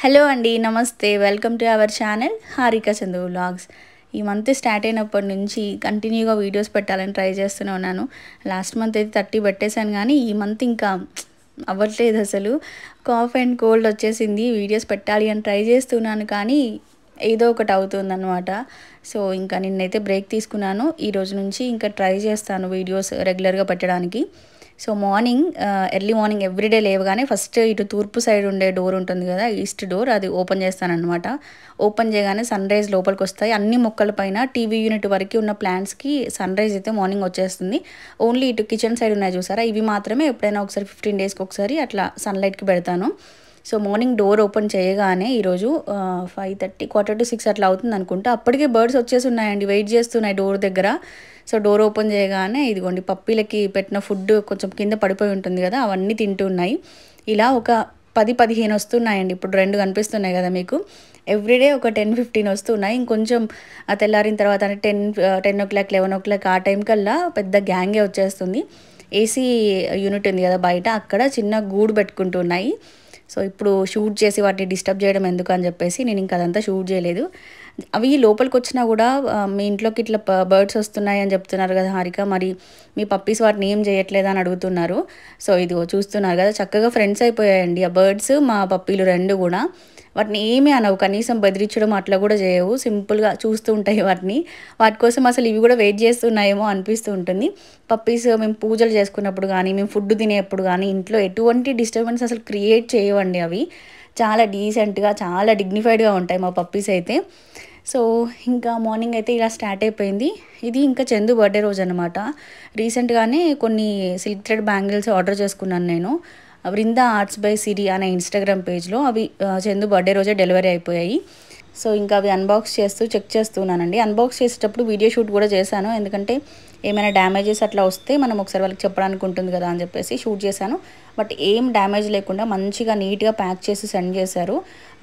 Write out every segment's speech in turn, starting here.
hello అండి నమస్తే welcome to our channel Harika Chandu vlogs ఈ మంత్ స్టార్ట్ అయినప్పటి నుంచి కంటిన్యూగా వీడియోస్ పెట్టాలని ట్రై చేస్తూనే ఉన్నాను లాస్ట్ మంత్ అయితే థర్టీ పెట్టేశాను కానీ ఈ మంత్ ఇంకా అవ్వట్లేదు అసలు కాఫ్ అండ్ కోల్డ్ వచ్చేసింది వీడియోస్ పెట్టాలి అని ట్రై చేస్తున్నాను కానీ ఏదో ఒకటి అవుతుందన్నమాట సో ఇంకా నిన్నైతే బ్రేక్ తీసుకున్నాను ఈరోజు నుంచి ఇంకా ట్రై చేస్తాను వీడియోస్ రెగ్యులర్గా పెట్టడానికి so morning early morning everyday లేవగానే ఫస్ట్ ఇటు తూర్పు సైడ్ ఉండే డోర్ ఉంటుంది కదా ఈస్ట్ డోర్ అది ఓపెన్ చేస్తానన్నమాట ఓపెన్ చేయగానే సన్ రైజ్ లోపలికి వస్తాయి అన్ని మొక్కల పైన టీవీ యూనిట్ వరకు ఉన్న ప్లాంట్స్కి సన్ రైజ్ అయితే మార్నింగ్ వచ్చేస్తుంది ఓన్లీ ఇటు కిచెన్ సైడ్ ఉన్నాయి చూసారా ఇవి మాత్రమే ఎప్పుడైనా ఒకసారి ఫిఫ్టీన్ డేస్కి ఒకసారి అట్లా సన్లైట్కి పెడతాను సో మార్నింగ్ డోర్ ఓపెన్ చేయగానే ఈరోజు five thirty quarter to six అట్లా అవుతుంది అనుకుంటా అప్పటికే బర్డ్స్ వచ్చేసి ఉన్నాయండి వెయిట్ చేస్తున్నాయి డోర్ దగ్గర సో డోర్ ఓపెన్ చేయగానే ఇదిగోండి పప్పీలకి పెట్టిన ఫుడ్ కొంచెం కింద పడిపోయి ఉంటుంది కదా అవన్నీ తింటున్నాయి ఇలా ఒక పది పదిహేను వస్తున్నాయండి ఇప్పుడు రెండు కనిపిస్తున్నాయి కదా మీకు ఎవ్రీడే ఒక టెన్ ఫిఫ్టీన్ వస్తున్నాయి ఇంకొంచెం తెల్లారిన తర్వాత అంటే ten ten o'clock eleven o'clock ఆ టైం కల్లా పెద్ద గ్యాంగే వచ్చేస్తుంది ఏసీ యూనిట్ ఉంది కదా బయట అక్కడ చిన్న గూడు పెట్టుకుంటున్నాయి సో ఇప్పుడు షూట్ చేసి వాటిని డిస్టర్బ్ చేయడం ఎందుకు అని చెప్పేసి నేను ఇంకా అదంతా షూట్ చేయలేదు అవి లోపలికి వచ్చినా కూడా మీ ఇంట్లోకి ఇట్లా బర్డ్స్ వస్తున్నాయి అని చెప్తున్నారు కదా హారిక మరి మీ పప్పీస్ వాటిని ఏం చేయట్లేదా అని అడుగుతున్నారు సో ఇది చూస్తున్నారు కదా చక్కగా ఫ్రెండ్స్ అయిపోయాయండి ఆ బర్డ్స్ మా పప్పీలు రెండు కూడా వాటిని ఏమీ అనవు కనీసం బెదిరించడం అట్లా కూడా చేయవు సింపుల్గా చూస్తూ ఉంటాయి వాటిని వాటి కోసం అసలు ఇవి కూడా వెయిట్ చేస్తున్నాయేమో అనిపిస్తూ ఉంటుంది పప్పీస్ మేము పూజలు చేసుకున్నప్పుడు కానీ మేము ఫుడ్ తినేప్పుడు కానీ ఇంట్లో ఎటువంటి డిస్టర్బెన్స్ అసలు క్రియేట్ చేయవండి అవి చాలా డీసెంట్గా చాలా డిగ్నిఫైడ్గా ఉంటాయి మా పప్పీస్ అయితే సో ఇంకా మార్నింగ్ అయితే ఇలా స్టార్ట్ అయిపోయింది ఇది ఇంకా చందు బర్త్డే రోజు అనమాట రీసెంట్గానే కొన్ని సిల్క్ థ్రెడ్ బ్యాంగిల్స్ ఆర్డర్ చేసుకున్నాను నేను వృంద ఆర్ట్స్ బై సిరి అనే ఇన్స్టాగ్రామ్ పేజ్లో అవి చందు బర్త్డే రోజే డెలివరీ అయిపోయాయి సో ఇంకా అవి అన్బాక్స్ చేస్తూ చెక్ చేస్తున్నానండి అన్బాక్స్ చేసేటప్పుడు వీడియో షూట్ కూడా చేశాను ఎందుకంటే ఏమైనా డ్యామేజెస్ అట్లా వస్తే మనం ఒకసారి వాళ్ళకి చెప్పడానికి ఉంటుంది కదా అని చెప్పేసి షూట్ చేశాను బట్ ఏం డ్యామేజ్ లేకుండా మంచిగా నీట్గా ప్యాక్ చేసి సెండ్ చేశారు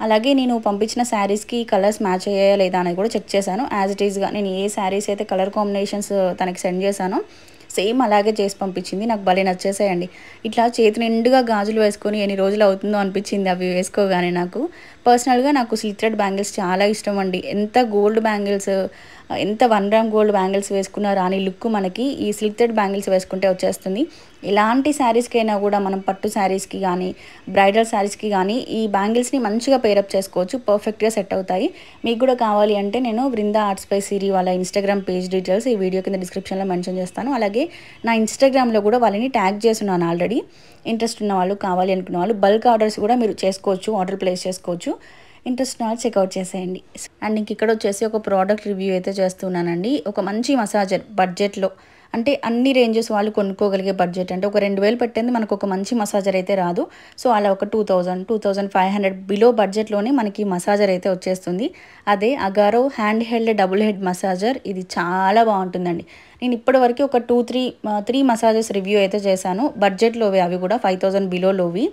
అలాగే నేను పంపించిన శారీస్కి కలర్స్ మ్యాచ్ అయ్యాయా లేదా అనేది కూడా చెక్ చేశాను యాజ్ ఇట్ ఈస్గా నేను ఏ శారీస్ అయితే కలర్ కాంబినేషన్స్ తనకి సెండ్ చేశాను సేమ్ అలాగే చేసి పంపించింది నాకు భలే నచ్చేసాయండి ఇట్లా చేతి నిండుగా గాజులు వేసుకొని ఎన్ని రోజులు అవుతుందో అనిపించింది అవి వేసుకోగానే నాకు పర్సనల్గా నాకు సిల్క్ బ్యాంగిల్స్ చాలా ఇష్టం అండి ఎంత గోల్డ్ బ్యాంగిల్స్ ఎంత వన్ రామ్ గోల్డ్ బ్యాంగిల్స్ వేసుకున్నా రాని లుక్ మనకి ఈ సిల్క్ బ్యాంగిల్స్ వేసుకుంటే వచ్చేస్తుంది ఇలాంటి అయినా కూడా మనం పట్టు శారీస్కి కానీ బ్రైడల్ శారీస్కి కానీ ఈ బ్యాంగిల్స్ని మంచిగా పేరప్ చేసుకోవచ్చు పర్ఫెక్ట్గా సెట్ అవుతాయి మీకు కూడా కావాలి అంటే నేను బృందా ఆర్ట్స్ పై సిరి వాళ్ళ ఇన్స్టాగ్రామ్ పేజ్ డీటెయిల్స్ ఈ వీడియో కింద డిస్క్రిప్షన్లో మెన్షన్ చేస్తాను అలాగే నా ఇన్స్టాగ్రామ్లో కూడా వాళ్ళని ట్యాగ్ చేస్తున్నాను ఆల్రెడీ ఇంట్రెస్ట్ ఉన్న వాళ్ళు కావాలి అనుకున్న వాళ్ళు బల్క్ ఆర్డర్స్ కూడా మీరు చేసుకోవచ్చు ఆర్డర్ ప్లేస్ చేసుకోవచ్చు ఇంట్రెస్ట్ నాల్ చెక్అవుట్ చేసేయండి అండ్ ఇంక ఇక్కడ వచ్చేసి ఒక ప్రోడక్ట్ రివ్యూ అయితే చేస్తున్నానండి ఒక మంచి మసాజర్ బడ్జెట్లో అంటే అన్ని రేంజెస్ వాళ్ళు కొనుక్కోగలిగే బడ్జెట్ అంటే ఒక రెండు వేలు పెట్టింది మనకు ఒక మంచి మసాజర్ అయితే రాదు సో అలా ఒక two thousand two thousand five hundred below బడ్జెట్లోనే మనకి మసాజర్ అయితే వచ్చేస్తుంది అదే Agaro handheld double head massager ఇది చాలా బాగుంటుందండి నేను ఇప్పటివరకు ఒక two three three massages review అయితే చేశాను బడ్జెట్లోవి అవి కూడా ఫైవ్ థౌజండ్ బిలోలోవి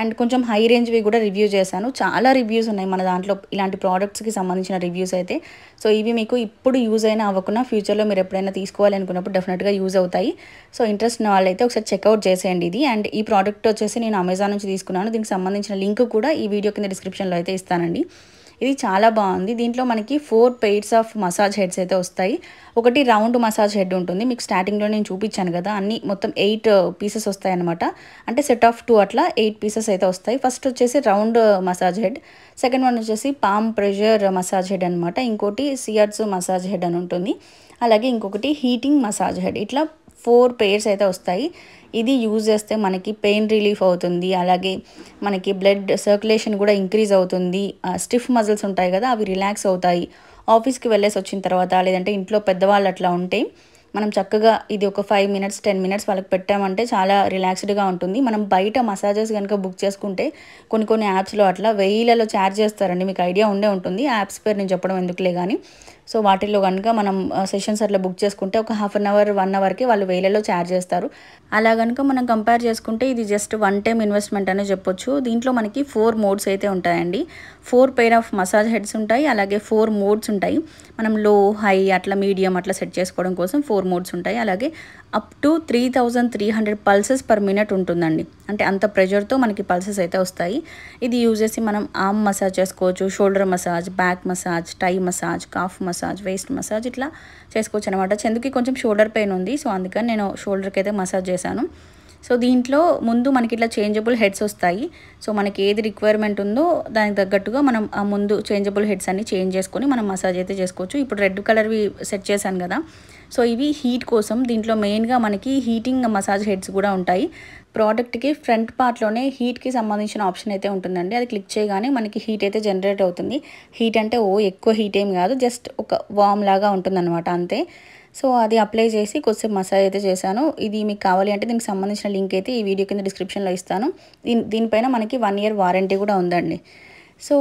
అండ్ కొంచెం హై రేంజ్వి కూడా రివ్యూ చేశాను చాలా రివ్యూస్ ఉన్నాయి మన దాంట్లో ఇలాంటి ప్రోడక్ట్స్కి సంబంధించిన రివ్యూస్ అయితే సో ఇవి మీకు ఇప్పుడు యూజ్ అయినా అవ్వకుండా ఫ్యూచర్లో మీరు ఎప్పుడైనా తీసుకోవాలి అనుకున్నప్పుడు డెఫినెట్గా యూజ్ అవుతాయి సో ఇంట్రెస్ట్ ఉన్న వాళ్ళైతే ఒకసారి చెక్అవుట్ చేసేయండి ఇది అండ్ ఈ ప్రోడక్ట్ వచ్చేసి నేను అమెజాన్ నుంచి తీసుకున్నాను దీనికి సంబంధించిన లింక్ కూడా ఈ వీడియో కింద డిస్క్రిప్షన్లో అయితే ఇస్తానండి ఇది చాలా బాగుంది దీంట్లో మనకి four pairs of massage heads అయితే వస్తాయి ఒకటి రౌండ్ మసాజ్ హెడ్ ఉంటుంది మీకు స్టార్టింగ్లో నేను చూపించాను కదా అన్ని మొత్తం ఎయిట్ పీసెస్ uh, వస్తాయి అనమాట అంటే సెట్ ఆఫ్ టూ అట్లా ఎయిట్ పీసెస్ అయితే వస్తాయి ఫస్ట్ వచ్చేసి round uh, massage head second one వచ్చేసి పామ్ ప్రెషర్ మసాజ్ హెడ్ అనమాట ఇంకోటి సియర్స్ మసాజ్ హెడ్ అని ఉంటుంది అలాగే ఇంకొకటి హీటింగ్ మసాజ్ హెడ్ ఇట్లా ఫోర్ పేర్స్ అయితే వస్తాయి ఇది యూజ్ చేస్తే మనకి పెయిన్ రిలీఫ్ అవుతుంది అలాగే మనకి బ్లడ్ సర్క్యులేషన్ కూడా ఇంక్రీజ్ అవుతుంది స్టిఫ్ మజిల్స్ ఉంటాయి కదా అవి రిలాక్స్ అవుతాయి ఆఫీస్కి వెళ్ళేసి వచ్చిన తర్వాత లేదంటే ఇంట్లో పెద్దవాళ్ళు అట్లా ఉంటే మనం చక్కగా ఇది ఒక ఫైవ్ మినిట్స్ టెన్ మినిట్స్ వాళ్ళకి పెట్టామంటే చాలా రిలాక్స్డ్గా ఉంటుంది మనం బయట మసాజెస్ కనుక బుక్ చేసుకుంటే కొన్ని కొన్ని యాప్స్లో అట్లా వెయ్యిలలో ఛార్జ్ చేస్తారండి మీకు ఐడియా ఉండే ఉంటుంది యాప్స్ పేరు నేను చెప్పడం ఎందుకులే కానీ సో వాటిల్లో కనుక మనం సెషన్స్ అట్లా బుక్ చేసుకుంటే ఒక హాఫ్ అన్ అవర్ వన్ అవర్కి వాళ్ళు వేలలో ఛార్జ్ చేస్తారు అలా కనుక మనం కంపేర్ చేసుకుంటే ఇది జస్ట్ వన్ టైం ఇన్వెస్ట్మెంట్ అనే చెప్పొచ్చు దీంట్లో మనకి ఫోర్ మోడ్స్ అయితే ఉంటాయండి four pair of massage heads ఉంటాయి అలాగే ఫోర్ మోడ్స్ ఉంటాయి మనం లో హై అట్లా మీడియం అట్లా సెట్ చేసుకోవడం కోసం ఫోర్ మోడ్స్ ఉంటాయి అలాగే up to three thousand three hundred pulses per minute ఉంటుందండి అంటే అంత ప్రెషర్తో మనకి పల్సెస్ అయితే వస్తాయి ఇది యూజ్ చేసి మనం ఆమ్ మసాజ్ చేసుకోవచ్చు shoulder massage back massage thigh massage calf massage massage waist massage ఇట్లా చేసుకోవచ్చు అనమాట చందుకి కొంచెం షోల్డర్ పెయిన్ ఉంది సో అందుకని నేను షోల్డర్కి అయితే మసాజ్ చేశాను సో దీంట్లో ముందు మనకి ఇట్లా చేంజబుల్ హెడ్స్ వస్తాయి సో మనకి ఏది రిక్వైర్మెంట్ ఉందో దానికి తగ్గట్టుగా మనం ఆ ముందు చేంజబుల్ హెడ్స్ అన్ని చేంజ్ చేసుకొని మనం మసాజ్ అయితే చేసుకోవచ్చు ఇప్పుడు రెడ్ కలర్వి సెట్ చేశాను కదా సో ఇవి హీట్ కోసం దీంట్లో మెయిన్గా మనకి హీటింగ్ మసాజ్ హెడ్స్ కూడా ఉంటాయి ప్రోడక్ట్కి ఫ్రంట్ పార్ట్లోనే హీట్కి సంబంధించిన ఆప్షన్ అయితే ఉంటుందండి అది క్లిక్ చేయగానే మనకి హీట్ అయితే జనరేట్ అవుతుంది హీట్ అంటే ఓ ఎక్కువ హీట్ ఏం కాదు జస్ట్ ఒక వామ్ లాగా ఉంటుందన్నమాట అంతే సో అది అప్లై చేసి కొద్దిసేపు మసాజ్ అయితే చేశాను ఇది మీకు కావాలి అంటే దీనికి సంబంధించిన లింక్ అయితే ఈ వీడియో కింద డిస్క్రిప్షన్లో ఇస్తాను దీని దీనిపైన మనకి వన్ ఇయర్ వారంటీ కూడా ఉందండి సో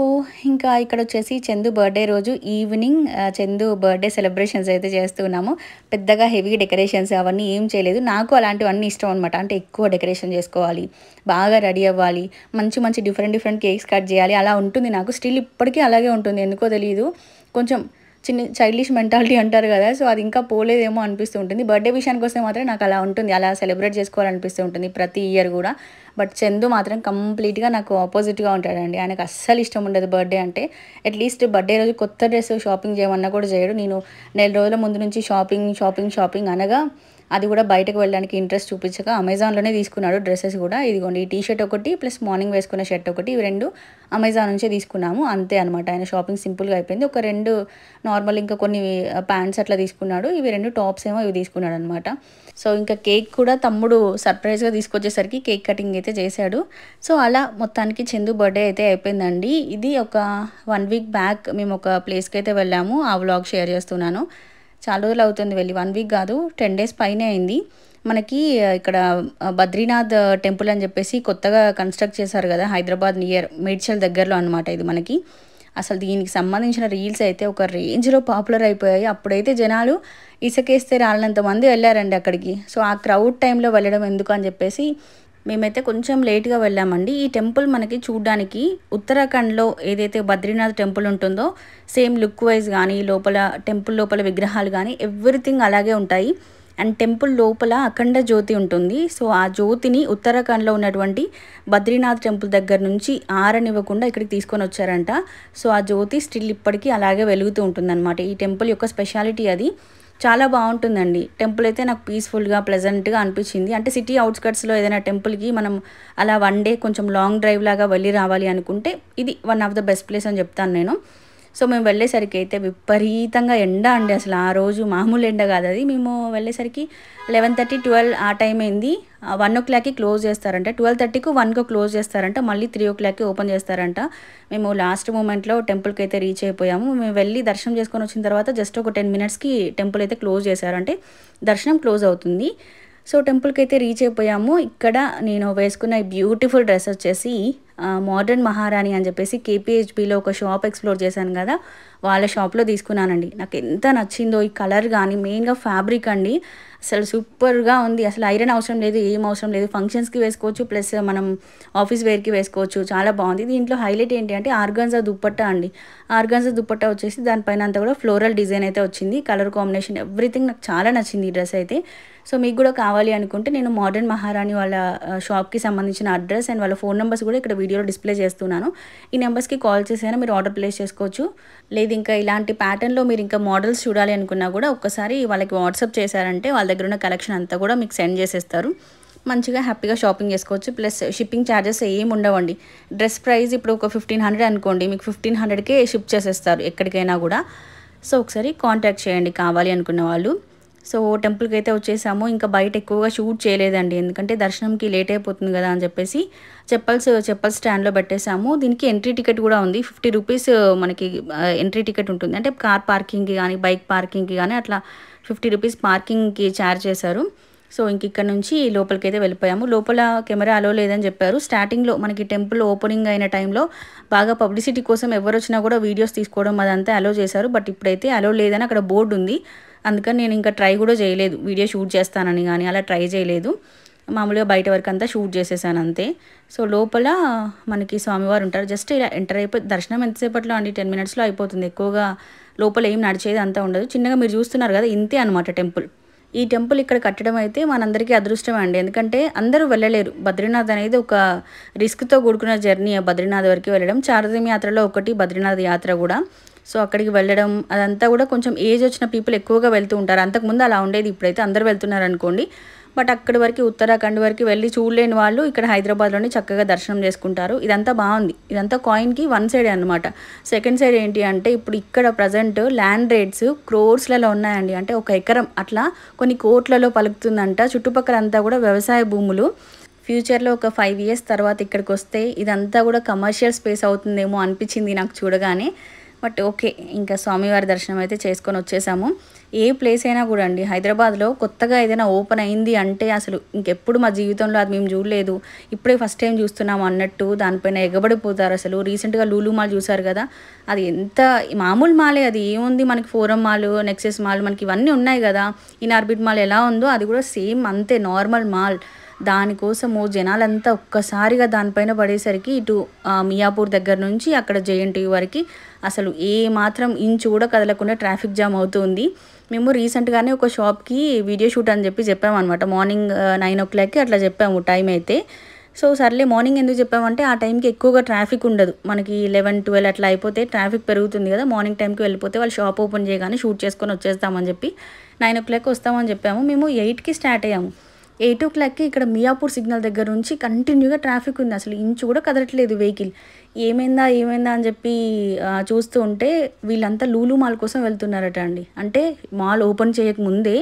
ఇంకా ఇక్కడ వచ్చేసి చందు బర్త్డే రోజు ఈవినింగ్ చందు బర్త్డే సెలబ్రేషన్స్ అయితే చేస్తున్నాము పెద్దగా హెవీ డెకరేషన్స్ అవన్నీ ఏం చేయలేదు నాకు అలాంటివన్నీ ఇష్టం అనమాట అంటే ఎక్కువ డెకరేషన్ చేసుకోవాలి బాగా రెడీ అవ్వాలి మంచి మంచి డిఫరెంట్ డిఫరెంట్ కేక్స్ కట్ చేయాలి అలా ఉంటుంది నాకు స్టిల్ ఇప్పటికీ అలాగే ఉంటుంది ఎందుకో తెలియదు కొంచెం చిన్న చైల్డిష్ మెంటాలిటీ అంటారు కదా సో అది ఇంకా పోలేదేమో అనిపిస్తూ ఉంటుంది బర్త్డే విషయానికి వస్తే మాత్రం నాకు అలా ఉంటుంది అలా సెలబ్రేట్ చేసుకోవాలనిపిస్తూ ఉంటుంది ప్రతి ఇయర్ కూడా బట్ చందు మాత్రం కంప్లీట్గా నాకు ఆపోజిట్గా ఉంటాడండి ఆయనకు అస్సలు ఇష్టం ఉండదు బర్త్డే అంటే అట్లీస్ట్ బర్త్డే రోజు కొత్త డ్రెస్ షాపింగ్ చేయమన్నా కూడా చేయడు నేను నెల రోజుల ముందు నుంచి షాపింగ్ షాపింగ్ షాపింగ్ అనగా అది కూడా బయటకు వెళ్ళడానికి ఇంట్రెస్ట్ చూపించక అమెజాన్లోనే తీసుకున్నాడు డ్రెస్సెస్ కూడా ఇదిగోండి ఈ టీషర్ట్ ఒకటి ప్లస్ మార్నింగ్ వేసుకున్న షర్ట్ ఒకటి ఇవి రెండు అమెజాన్ నుంచే తీసుకున్నాము అంతే అనమాట ఆయన షాపింగ్ సింపుల్గా అయిపోయింది ఒక రెండు నార్మల్ ఇంకా కొన్ని ప్యాంట్స్ అట్లా తీసుకున్నాడు ఇవి రెండు టాప్స్ ఏమో ఇవి తీసుకున్నాడు అనమాట సో ఇంకా కేక్ కూడా తమ్ముడు సర్ప్రైజ్గా తీసుకొచ్చేసరికి కేక్ కటింగ్ అయితే చేశాడు సో అలా మొత్తానికి చందు బర్త్డే అయితే అయిపోయిందండి ఇది ఒక వన్ వీక్ బ్యాక్ మేము ఒక ప్లేస్కి అయితే వెళ్ళాము ఆ వ్లాగ్ షేర్ చేస్తున్నాను చాలా రోజులు అవుతుంది వెళ్ళి వన్ వీక్ కాదు టెన్ డేస్ పైనే అయింది మనకి ఇక్కడ బద్రీనాథ్ టెంపుల్ అని చెప్పేసి కొత్తగా కన్స్ట్రక్ట్ చేశారు కదా హైదరాబాద్ నియర్ మేడ్చల్ దగ్గరలో అనమాట ఇది మనకి అసలు దీనికి సంబంధించిన రీల్స్ అయితే ఒక రేంజ్లో పాపులర్ అయిపోయాయి అప్పుడైతే జనాలు ఇసుకేస్తే రాలినంత మంది వెళ్ళారండి అక్కడికి సో ఆ క్రౌడ్ టైంలో వెళ్ళడం ఎందుకు అని చెప్పేసి మేమైతే కొంచెం లేట్గా వెళ్ళామండి ఈ టెంపుల్ మనకి చూడ్డానికి ఉత్తరాఖండ్లో ఏదైతే బద్రీనాథ్ టెంపుల్ ఉంటుందో సేమ్ లుక్ వైజ్ కానీ లోపల టెంపుల్ లోపల విగ్రహాలు కానీ ఎవ్రీథింగ్ అలాగే ఉంటాయి అండ్ టెంపుల్ లోపల అఖండ జ్యోతి ఉంటుంది సో ఆ జ్యోతిని ఉత్తరాఖండ్లో ఉన్నటువంటి బద్రీనాథ్ టెంపుల్ దగ్గర నుంచి ఆరనివ్వకుండా ఇక్కడికి తీసుకొని వచ్చారంట సో ఆ జ్యోతి స్టిల్ ఇప్పటికీ అలాగే వెలుగుతూ ఉంటుందన్నమాట ఈ టెంపుల్ యొక్క స్పెషాలిటీ అది చాలా బాగుంటుందండి టెంపుల్ అయితే నాకు పీస్ఫుల్గా ప్లెజెంట్గా అనిపించింది అంటే సిటీ అవుట్స్కట్స్లో ఏదైనా టెంపుల్కి మనం అలా వన్ డే కొంచెం లాంగ్ డ్రైవ్ లాగా వెళ్ళి రావాలి అనుకుంటే ఇది one of the best place అని చెప్తాను నేను సో మేము వెళ్ళేసరికి అయితే విపరీతంగా ఎండ అండి అసలు ఆ రోజు మామూలు ఎండ కాదు అది మేము వెళ్ళేసరికి లెవెన్ థర్టీ ట్వెల్వ్ ఆ టైం అయింది వన్ ఓ క్లాక్కి క్లోజ్ చేస్తారంట ట్వెల్వ్ థర్టీకి వన్కు క్లోజ్ చేస్తారంట మళ్ళీ త్రీ ఓ క్లాక్కి ఓపెన్ చేస్తారంట మేము లాస్ట్ మూమెంట్లో టెంపుల్కి అయితే రీచ్ అయిపోయాము మేము వెళ్ళి దర్శనం చేసుకొని వచ్చిన తర్వాత జస్ట్ ఒక టెన్ మినిట్స్కి టెంపుల్ అయితే క్లోజ్ చేశారంటే దర్శనం క్లోజ్ అవుతుంది సో టెంపుల్కి అయితే రీచ్ అయిపోయాము ఇక్కడ నేను వేసుకున్న బ్యూటిఫుల్ డ్రెస్ వచ్చేసి మోడర్న్ మహారాణి అని చెప్పేసి కేపీహెచ్బిలో ఒక షాప్ ఎక్స్ప్లోర్ చేశాను కదా వాళ్ళ షాప్లో తీసుకున్నానండి నాకు ఎంత నచ్చిందో ఈ కలర్ కానీ మెయిన్గా ఫ్యాబ్రిక్ అండి అసలు సూపర్గా ఉంది అసలు ఐరన్ అవసరం లేదు ఏం అవసరం లేదు ఫంక్షన్స్కి వేసుకోవచ్చు ప్లస్ మనం ఆఫీస్ వేర్కి వేసుకోవచ్చు చాలా బాగుంది దీంట్లో హైలైట్ ఏంటి అంటే ఆర్గాన్జా దుప్పట్టా అండి ఆర్గాన్జా దుప్పట్టా వచ్చేసి దానిపైన అంతా కూడా ఫ్లోరల్ డిజైన్ అయితే వచ్చింది కలర్ కాంబినేషన్ ఎవ్రీథింగ్ నాకు చాలా నచ్చింది ఈ డ్రెస్ అయితే సో మీకు కూడా కావాలి అనుకుంటే నేను మోడర్న్ మహారాణి వాళ్ళ షాప్కి సంబంధించిన అడ్రస్ అండ్ వాళ్ళ ఫోన్ నెంబర్స్ కూడా ఇక్కడ వీడియోలో డిస్ప్లే చేస్తున్నాను ఈ నెంబర్స్కి కాల్ చేసైనా మీరు ఆర్డర్ ప్లేస్ చేసుకోవచ్చు లేదు ఇంకా ఇలాంటి ప్యాటర్న్లో మీరు ఇంకా మోడల్స్ చూడాలి అనుకున్నా కూడా ఒక్కసారి వాళ్ళకి వాట్సాప్ చేశారంటే వాళ్ళ దగ్గర ఉన్న కలెక్షన్ అంతా కూడా మీకు సెండ్ చేసేస్తారు మంచిగా హ్యాపీగా షాపింగ్ చేసుకోవచ్చు ప్లస్ షిప్పింగ్ ఛార్జెస్ ఏమి ఉండవండి డ్రెస్ ప్రైస్ ఇప్పుడు ఒక ఫిఫ్టీన్ హండ్రెడ్ అనుకోండి మీకు ఫిఫ్టీన్ హండ్రెడ్కే షిప్ చేసేస్తారు ఎక్కడికైనా కూడా సో ఒకసారి కాంటాక్ట్ చేయండి కావాలి అనుకున్న వాళ్ళు సో టెంపుల్కి అయితే వచ్చేసాము ఇంకా బయట ఎక్కువగా షూట్ చేయలేదండి ఎందుకంటే దర్శనంకి లేట్ అయిపోతుంది కదా అని చెప్పేసి చెప్పల్స్ చెప్పల్ స్టాండ్లో పెట్టేశాము దీనికి ఎంట్రీ టికెట్ కూడా ఉంది ఫిఫ్టీ రూపీస్ uh, మనకి ఎంట్రీ uh, టికెట్ ఉంటుంది అంటే కార్ పార్కింగ్కి కానీ బైక్ పార్కింగ్కి కానీ అట్లా ఫిఫ్టీ రూపీస్ పార్కింగ్కి ఛార్జ్ చేశారు సో ఇంక ఇక్కడ నుంచి లోపలికి అయితే వెళ్ళిపోయాము లోపల కెమెరా అలో లేదని చెప్పారు స్టార్టింగ్లో మనకి టెంపుల్ ఓపెనింగ్ అయిన టైంలో బాగా పబ్లిసిటీ కోసం ఎవరు వచ్చినా కూడా వీడియోస్ తీసుకోవడం అదంతా అలో చేశారు బట్ ఇప్పుడైతే అలో లేదని అక్కడ బోర్డు ఉంది అందుకని నేను ఇంకా ట్రై కూడా చేయలేదు వీడియో షూట్ చేస్తానని కానీ అలా ట్రై చేయలేదు మామూలుగా బయట వరకు అంతా షూట్ చేసేసాను అంతే సో లోపల మనకి స్వామివారు ఉంటారు జస్ట్ ఇలా ఎంటర్ అయిపోయి దర్శనం ఎంతసేపట్లో అండి టెన్ మినిట్స్లో అయిపోతుంది ఎక్కువగా లోపల ఏం నడిచేది అంతా ఉండదు చిన్నగా మీరు చూస్తున్నారు కదా ఇంతే అనమాట టెంపుల్ ఈ టెంపుల్ ఇక్కడ కట్టడం అయితే మనందరికీ అదృష్టం అండి ఎందుకంటే అందరూ వెళ్ళలేరు బద్రీనాథ్ అనేది ఒక రిస్క్తో కూడుకున్న జర్నీ బద్రీనాథ్ వరకు వెళ్ళడం చారథం యాత్రలో ఒకటి బద్రీనాథ్ యాత్ర కూడా సో అక్కడికి వెళ్ళడం అదంతా కూడా కొంచెం ఏజ్ వచ్చిన పీపుల్ ఎక్కువగా వెళ్తూ ఉంటారు అంతకుముందు అలా ఉండేది ఇప్పుడైతే అందరు వెళ్తున్నారు అనుకోండి బట్ అక్కడి వరకు ఉత్తరాఖండ్ వరకు వెళ్ళి చూడలేని వాళ్ళు ఇక్కడ హైదరాబాద్లోనే చక్కగా దర్శనం చేసుకుంటారు ఇదంతా బాగుంది ఇదంతా కాయిన్కి వన్ సైడ్ అనమాట సెకండ్ సైడ్ ఏంటి అంటే ఇప్పుడు ఇక్కడ ప్రజెంట్ ల్యాండ్ రేట్స్ క్రోర్స్లలో ఉన్నాయండి అంటే ఒక ఎకరం అట్లా కొన్ని కోట్లలో పలుకుతుందంట చుట్టుపక్కల అంతా కూడా వ్యవసాయ భూములు ఫ్యూచర్లో ఒక ఫైవ్ ఇయర్స్ తర్వాత ఇక్కడికి వస్తే ఇదంతా కూడా కమర్షియల్ స్పేస్ అవుతుందేమో అనిపించింది నాకు చూడగానే బట్ ఓకే ఇంకా స్వామివారి దర్శనం అయితే చేసుకొని వచ్చేసాము ఏ ప్లేస్ అయినా కూడా అండి హైదరాబాద్లో కొత్తగా ఏదైనా ఓపెన్ అయింది అంటే అసలు ఇంకెప్పుడు మా జీవితంలో అది మేము చూడలేదు ఇప్పుడే ఫస్ట్ టైం చూస్తున్నాము అన్నట్టు దానిపైన ఎగబడిపోతారు అసలు రీసెంట్గా లూలు మాల్ చూసారు కదా అది ఎంత మామూలు మాలే అది ఏముంది మనకి ఫోరం మాల్ నెక్సెస్ మాల్ మనకి ఇవన్నీ ఉన్నాయి కదా ఇన్ ఆర్బిట్ మాల్ ఎలా ఉందో అది కూడా సేమ్ అంతే నార్మల్ మాల్ దానికోసము జనాలంతా ఒక్కసారిగా దానిపైన పడేసరికి ఇటు మియాపూర్ దగ్గర నుంచి అక్కడ జేఎన్టీయూ వరకు అసలు ఏ మాత్రం ఇంచు కూడా కదలకుండా ట్రాఫిక్ జామ్ అవుతుంది మేము రీసెంట్గానే ఒక షాప్కి వీడియో షూట్ అని చెప్పి చెప్పామన్నమాట మార్నింగ్ నైన్ ఓ క్లాక్కి అట్లా చెప్పాము టైం అయితే సో సర్లే మార్నింగ్ ఎందుకు చెప్పామంటే ఆ టైంకి ఎక్కువగా ట్రాఫిక్ ఉండదు మనకి లెవెన్ ట్వెల్వ్ అట్లా అయిపోతే ట్రాఫిక్ పెరుగుతుంది కదా మార్నింగ్ టైంకి వెళ్ళిపోతే వాళ్ళు షాప్ ఓపెన్ చేయగానే షూట్ చేసుకొని వచ్చేస్తామని చెప్పి నైన్ ఓ క్లాక్ వస్తామని చెప్పాము మేము ఎయిట్కి స్టార్ట్ అయ్యాము ఎయిట్ ఓ క్లాక్కి ఇక్కడ మియాపూర్ సిగ్నల్ దగ్గర నుంచి కంటిన్యూగా ట్రాఫిక్ ఉంది అసలు ఇంచు కూడా కదలట్లేదు వెహికల్ ఏమైందా ఏమైందా అని చెప్పి చూస్తూ ఉంటే వీళ్ళంతా లూలు మాల్ కోసం వెళ్తున్నారట అండి అంటే మాల్ ఓపెన్ చేయక ముందే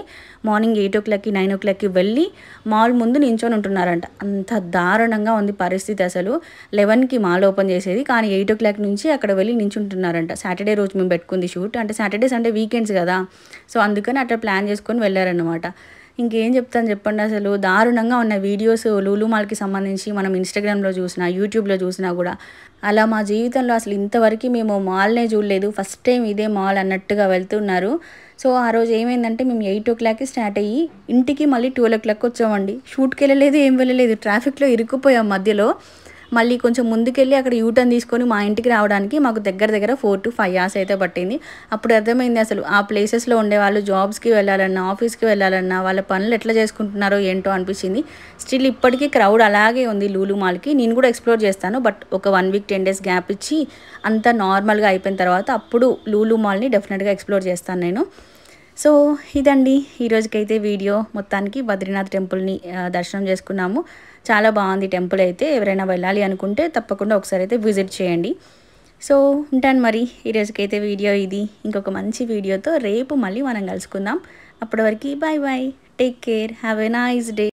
మార్నింగ్ ఎయిట్ ఓ క్లాక్కి నైన్ ఓ క్లాక్కి వెళ్ళి మాల్ ముందు నించొని ఉంటున్నారంట అంత దారుణంగా ఉంది పరిస్థితి అసలు లెవెన్కి మాల్ ఓపెన్ చేసేది కానీ ఎయిట్ ఓ క్లాక్ నుంచి అక్కడ వెళ్ళి నించుంటున్నారంట సాటర్డే రోజు మేము పెట్టుకుంది షూట్ అంటే సాటర్డే సండే వీకెండ్స్ కదా సో అందుకని అట్లా ప్లాన్ చేసుకొని వెళ్ళారనమాట ఇంకేం చెప్తాను చెప్పండి అసలు దారుణంగా ఉన్న వీడియోస్ లూలు మాల్కి సంబంధించి మనం ఇన్స్టాగ్రామ్లో చూసినా యూట్యూబ్లో చూసినా కూడా అలా మా జీవితంలో అసలు ఇంతవరకు మేము మాల్నే చూడలేదు ఫస్ట్ టైం ఇదే మాల్ అన్నట్టుగా వెళ్తున్నారు సో ఆ రోజు ఏమైందంటే మేము ఎయిట్ ఓ క్లాక్కి స్టార్ట్ అయ్యి ఇంటికి మళ్ళీ టూ ఓ క్లాక్ వచ్చామండి షూట్కి వెళ్ళలేదు ఏం వెళ్ళలేదు ట్రాఫిక్లో ఇరుక్కుపోయాం మధ్యలో మళ్ళీ కొంచెం ముందుకెళ్ళి అక్కడ యూటర్న్ తీసుకొని మా ఇంటికి రావడానికి మాకు దగ్గర దగ్గర ఫోర్ టు ఫైవ్ అవర్స్ అయితే పట్టింది అప్పుడు అర్థమైంది అసలు ఆ ప్లేసెస్లో ఉండే వాళ్ళు జాబ్స్కి వెళ్ళాలన్నా ఆఫీస్కి వెళ్ళాలన్నా వాళ్ళ పనులు ఎట్లా చేసుకుంటున్నారో ఏంటో అనిపించింది స్టిల్ ఇప్పటికీ క్రౌడ్ అలాగే ఉంది లూలు మాల్కి నేను కూడా ఎక్స్ప్లోర్ చేస్తాను బట్ ఒక one week ten days gap ఇచ్చి అంతా నార్మల్గా అయిపోయిన తర్వాత అప్పుడు లూలు మాల్ని డెఫినెట్గా ఎక్స్ప్లోర్ చేస్తాను నేను సో ఇదండి ఈరోజుకైతే వీడియో మొత్తానికి బద్రీనాథ్ టెంపుల్ని దర్శనం చేసుకున్నాము చాలా బాగుంది టెంపుల్ అయితే ఎవరైనా వెళ్ళాలి అనుకుంటే తప్పకుండా ఒకసారి అయితే విజిట్ చేయండి సో ఉంటాను మరి ఈరోజుకైతే వీడియో ఇది ఇంకొక మంచి వీడియోతో రేపు మళ్ళీ మనం కలుసుకుందాం అప్పటి వరకు bye bye take care have a nice day